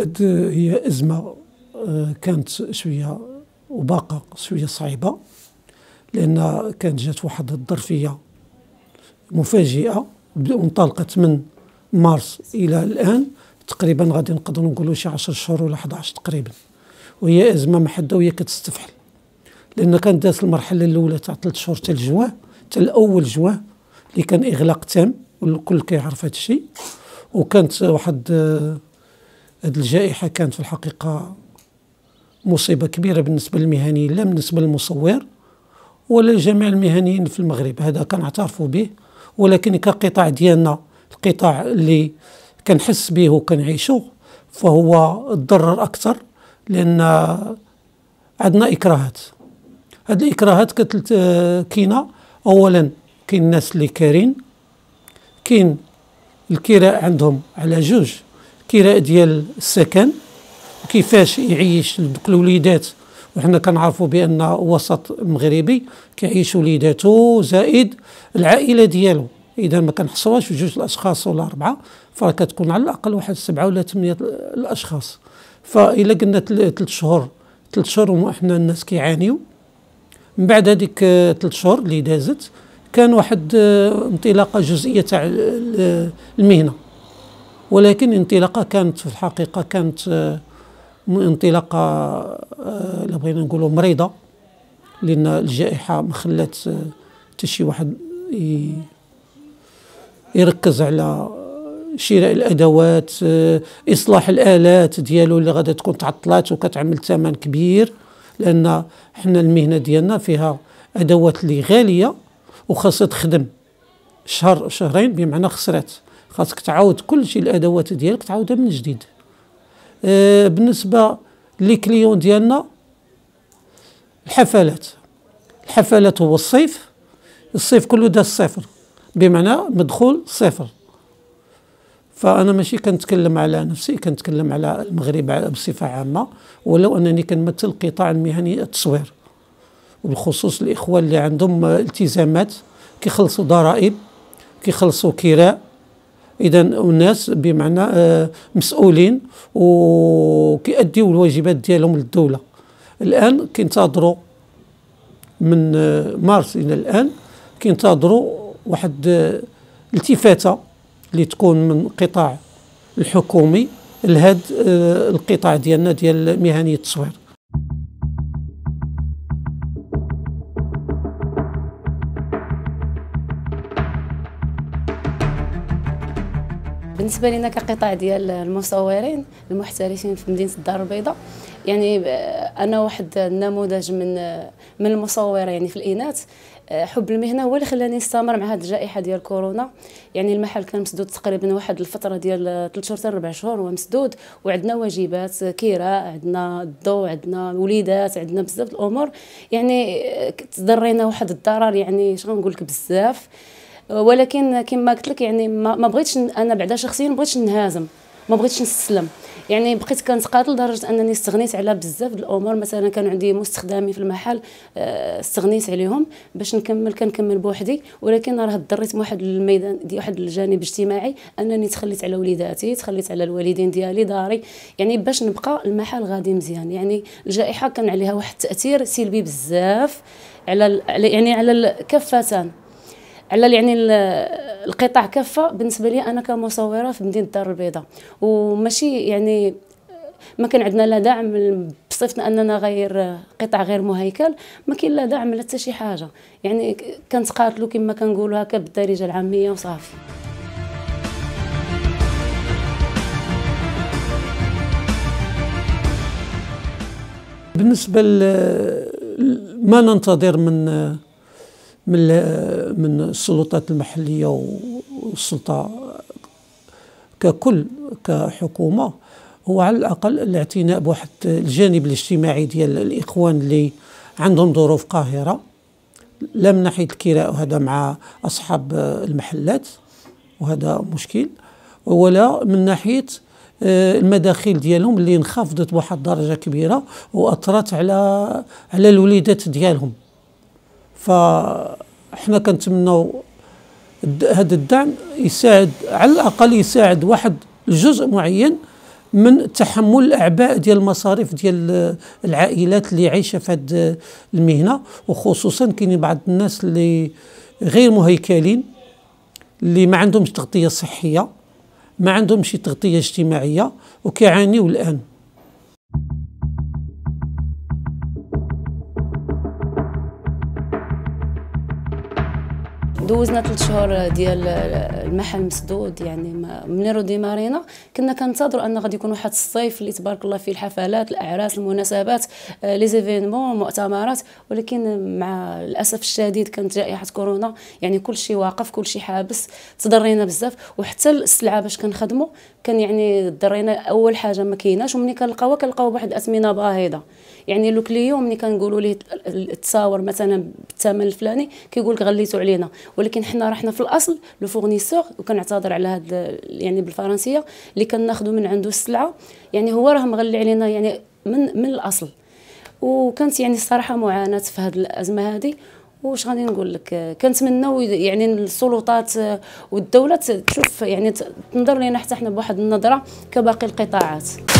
هاد هي أزمة آه، كانت شوية وباقة شوية صعيبة لأن كانت جات واحد الظرفية مفاجئة وانطلقت من مارس إلى الآن تقريبا غادي نقدر نقولوا شي 10 شهور ولا 11 تقريبا وهي أزمة محدة وهي كتستفحل لأن كانت دازت المرحلة الأولى تاع 3 شهور تاع الجواه تاع الأول جواه اللي كان إغلاق تام والكل كيعرف هذا الشيء وكانت واحد آه، هذه الجائحة كانت في الحقيقة مصيبة كبيرة بالنسبة للمهنيين لا بالنسبة للمصور ولا جميع المهنيين في المغرب هذا كنعترفوا به ولكن كقطاع ديالنا القطاع اللي كنحس به وكنعيشو فهو تضرر أكثر لأن عندنا إكراهات هاد الإكراهات كتلت كاينة أولا كاين الناس اللي كارين كاين الكراء عندهم على جوج كراء ديال السكن وكيفاش يعيش دوك الوليدات وحنا كنعرفوا بان وسط مغربي كيعيش وليداتو زائد العائله ديالو اذا ما كنحصوهاش جوج الاشخاص ولا اربعه فراه كتكون على الاقل واحد سبعه ولا ثمانيه الاشخاص فالا قلنا ثلاث شهور ثلاث شهور وحنا الناس كيعانيو من بعد هذيك ثلاث شهور اللي دازت كان واحد آه، انطلاقه جزئيه تاع المهنه ولكن انطلاقة كانت في الحقيقة كانت آه، انطلاقة آه، اللي بغينا نقولوا مريضة لأن الجائحة ما خلات آه، حتى شي واحد يركز على شراء الادوات اصلاح الالات ديالو اللي غادي تكون تعطلات وكتعمل ثمن كبير لان حنا المهنه ديالنا فيها ادوات اللي غاليه وخاصها تخدم شهر شهرين بمعنى خسرات خاصك تعاود كل شيء الادوات ديالك تعاودها من جديد آه بالنسبه لي كليون ديالنا الحفلات الحفلات هو الصيف الصيف كله دا صفر بمعنى مدخول صفر فانا ماشي كنتكلم على نفسي كنتكلم على المغرب بصفه عامه ولو انني كنمثل القطاع المهني التصوير وبالخصوص الاخوه اللي عندهم التزامات كيخلصوا ضرائب كيخلصوا كراء اذا الناس بمعنى آه، مسؤولين وكيؤديوا الواجبات ديالهم للدوله الان كينتظروا من آه، مارس الى الان كينتظروا واحد آه، التفاته اللي تكون من القطاع الحكومي لهذا القطاع ديالنا ديال مهنيه التصوير بالنسبه لنا كقطاع ديال المصورين المحترفين في مدينه الدار البيضاء يعني آه، انا واحد النموذج من آه، من المصوره يعني في الاناث آه، حب المهنه هو اللي خلاني نستمر مع هذه الجائحه ديال كورونا يعني المحل كان مسدود تقريبا واحد الفتره ديال 3 شهور حتى 4 شهور هو مسدود وعندنا واجبات كراء عندنا الضو عندنا وليدات عندنا بزاف الامور يعني تضرينا واحد الضرر يعني شنو نقول لك بزاف ولكن كما قلت لك يعني ما بغيتش انا بعدا شخصيا ما بغيتش نهازم ما بغيتش نستسلم يعني بقيت كنتقاتل لدرجه انني استغنيت على بزاف الامور مثلا كانوا عندي مستخدامي في المحل آه، استغنيت عليهم باش نكمل كنكمل بوحدي ولكن راه ضريت واحد الميدان دي واحد الجانب الاجتماعي انني تخليت على وليداتي تخليت على الوالدين ديالي داري يعني باش نبقى المحل غادي مزيان يعني الجائحه كان عليها واحد التاثير سلبي بزاف على يعني على كفتان على يعني القطاع كافه بالنسبه لي انا كمصوره في مدينه الدار البيضاء وماشي يعني ما كان عندنا لا دعم بصفتنا اننا غير قطاع غير مهيكل ما كاين لا دعم لا حتى شي حاجه يعني كنتقاتلوا كما كنقولوا هكا بالدارجه العاميه وصافي بالنسبه ما ننتظر من من من السلطات المحليه والسلطه ككل كحكومه هو على الاقل الاعتناء بواحد الجانب الاجتماعي ديال الاخوان اللي عندهم ظروف قاهره لا من ناحيه الكراء وهذا مع اصحاب المحلات وهذا مشكل ولا من ناحيه آه، المداخيل ديالهم اللي انخفضت بواحد الدرجه كبيره واثرت على على الوليدات ديالهم ف حنا كنتمناو هذا الدعم يساعد على الاقل يساعد واحد الجزء معين من تحمل الاعباء ديال المصاريف ديال العائلات اللي عايشه في هذه المهنه وخصوصا كاين بعض الناس اللي غير مهيكلين اللي ما عندهمش تغطيه صحيه ما عندهمش تغطيه اجتماعيه وكيعانيو الان دوزنا ثلاث شهور ديال المحل مسدود يعني من رودي مارينا كنا كنتظروا ان غادي يكون واحد الصيف اللي تبارك الله فيه الحفلات الاعراس المناسبات آه، لي زيفينمون مؤتمرات ولكن مع الاسف الشديد كانت جائحه كورونا يعني كل شيء واقف كل شيء حابس تضرينا بزاف وحتى السلعه باش كنخدموا كان يعني ضرينا اول حاجه ما كايناش ومني كنلقاوها كنلقاو بواحد الاثمنه باهظه يعني لو كليون ملي كنقولوا ليه تصاور مثلا بالثمن الفلاني كيقول لك غليتوا علينا ولكن حنا رحنا في الاصل لو فورنيسور وكنعتذر على هذا يعني بالفرنسيه اللي كناخذوا من عنده السلعه يعني هو راه مغلي علينا يعني من من الاصل وكانت يعني الصراحه معاناه في هذه الازمه هذه واش غادي نقول لك كنتمنوا يعني السلطات آه، والدوله تشوف يعني تنظر لنا حتى حنا بواحد النظره كباقي القطاعات